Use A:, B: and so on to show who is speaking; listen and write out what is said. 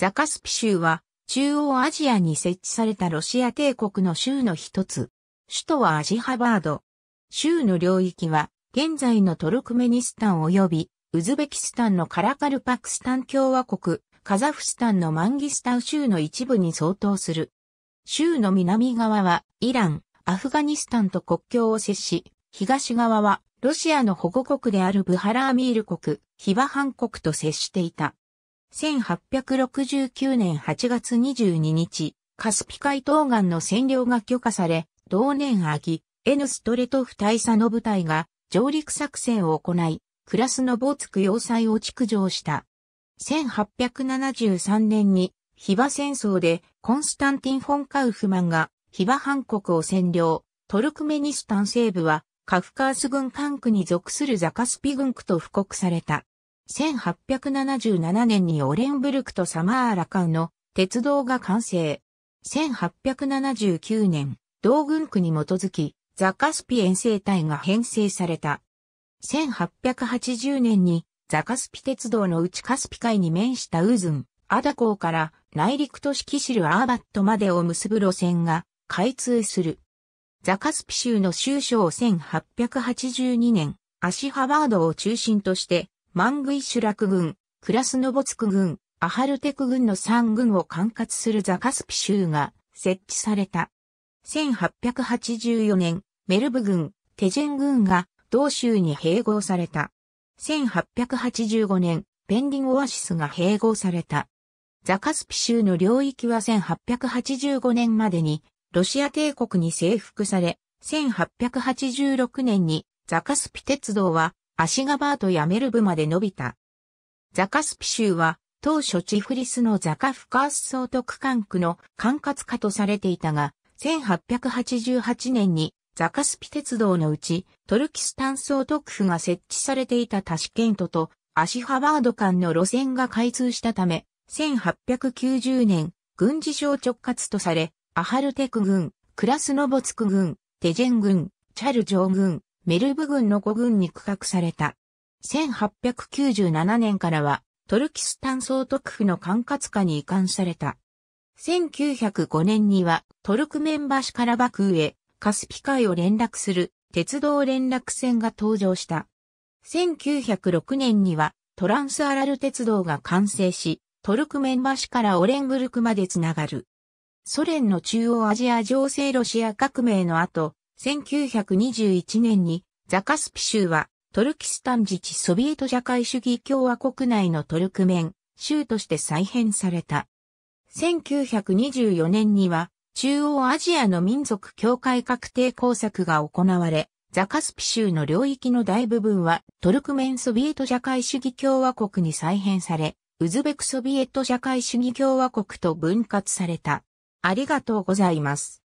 A: ザカスピ州は中央アジアに設置されたロシア帝国の州の一つ。首都はアジハバード。州の領域は現在のトルクメニスタン及びウズベキスタンのカラカルパクスタン共和国、カザフスタンのマンギスタン州の一部に相当する。州の南側はイラン、アフガニスタンと国境を接し、東側はロシアの保護国であるブハラーミール国、ヒバハン国と接していた。1869年8月22日、カスピ海東岸の占領が許可され、同年秋、N ストレトフ大佐の部隊が上陸作戦を行い、クラスノボツク要塞を築城した。1873年に、ヒバ戦争でコンスタンティン・フォン・カウフマンがヒバ半国を占領、トルクメニスタン西部はカフカース軍管区に属するザカスピ軍区と布告された。1877年にオレンブルクとサマーラカウの鉄道が完成。1879年、同軍区に基づき、ザカスピ遠征隊が編成された。1880年に、ザカスピ鉄道の内カスピ海に面したウズン、アダ港から内陸都市キシル・アーバットまでを結ぶ路線が開通する。ザカスピ州の州省1882年、アシハバードを中心として、マングイシュラク軍、クラスノボツク軍、アハルテク軍の3軍を管轄するザカスピ州が設置された。1884年、メルブ軍、テジェン軍が同州に併合された。1885年、ペンディンオアシスが併合された。ザカスピ州の領域は1885年までにロシア帝国に征服され、1886年にザカスピ鉄道は足ガバートやメルブまで伸びた。ザカスピ州は、当初チフリスのザカフカース総督管区の管轄下とされていたが、1888年にザカスピ鉄道のうちトルキスタン総督府が設置されていたタシケントとアシハバード間の路線が開通したため、1890年、軍事省直轄とされ、アハルテク軍、クラスノボツク軍、テジェン軍、チャルジョー軍、メルブ軍の5軍に区画された。1897年からはトルキスタン総督府の管轄下に移管された。1905年にはトルクメンバシからバクーへカスピ海を連絡する鉄道連絡船が登場した。1906年にはトランスアラル鉄道が完成し、トルクメンバシからオレンブルクまでつながる。ソ連の中央アジア情勢ロシア革命の後、1921年にザカスピ州はトルキスタン自治ソビエト社会主義共和国内のトルクメン州として再編された。1924年には中央アジアの民族境界確定工作が行われ、ザカスピ州の領域の大部分はトルクメンソビエト社会主義共和国に再編され、ウズベクソビエト社会主義共和国と分割された。ありがとうございます。